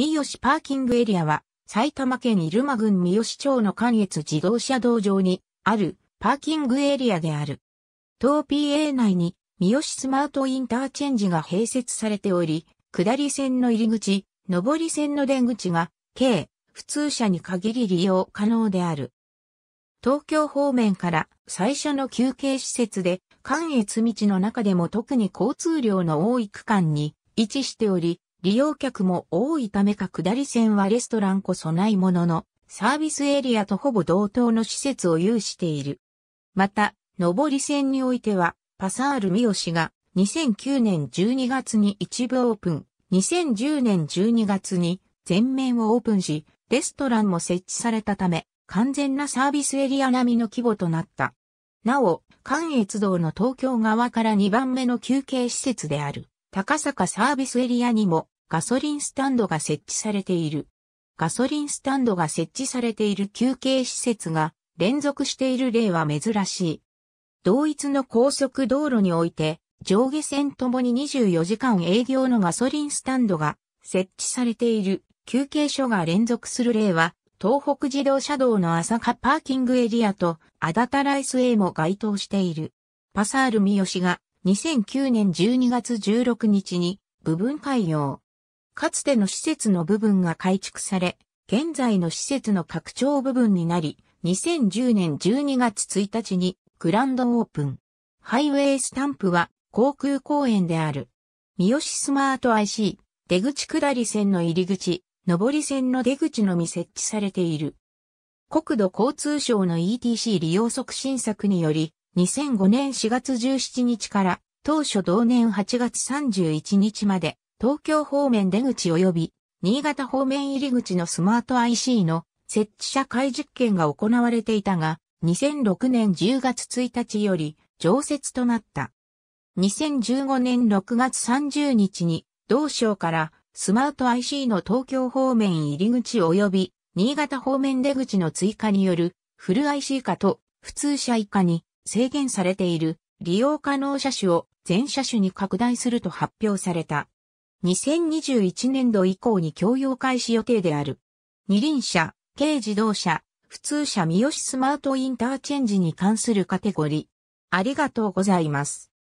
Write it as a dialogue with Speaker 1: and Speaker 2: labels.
Speaker 1: 三好パーキングエリアは、埼玉県入間郡三好町の関越自動車道上にあるパーキングエリアである。東 PA 内に三好スマートインターチェンジが併設されており、下り線の入り口、上り線の出口が、軽、普通車に限り利用可能である。東京方面から最初の休憩施設で、関越道の中でも特に交通量の多い区間に位置しており、利用客も多いためか下り線はレストランこそないものの、サービスエリアとほぼ同等の施設を有している。また、上り線においては、パサール三好が2009年12月に一部オープン、2010年12月に全面をオープンし、レストランも設置されたため、完全なサービスエリア並みの規模となった。なお、関越道の東京側から2番目の休憩施設である。高坂サービスエリアにもガソリンスタンドが設置されている。ガソリンスタンドが設置されている休憩施設が連続している例は珍しい。同一の高速道路において上下線ともに24時間営業のガソリンスタンドが設置されている休憩所が連続する例は東北自動車道の朝霞パーキングエリアと、アダタライス A も該当している。パサール三好が2009年12月16日に部分開業。かつての施設の部分が改築され、現在の施設の拡張部分になり、2010年12月1日にグランドオープン。ハイウェイスタンプは航空公園である。三好スマート IC、出口下り線の入り口、上り線の出口のみ設置されている。国土交通省の ETC 利用促進策により、2005年4月17日から当初同年8月31日まで東京方面出口及び新潟方面入り口のスマート IC の設置者会実験が行われていたが2006年10月1日より常設となった。2015年6月30日に同省からスマート IC の東京方面入り口及び新潟方面出口の追加によるフル IC 化と普通車以下に制限されている利用可能車種を全車種に拡大すると発表された。2021年度以降に共用開始予定である。二輪車、軽自動車、普通車三好スマートインターチェンジに関するカテゴリー。ありがとうございます。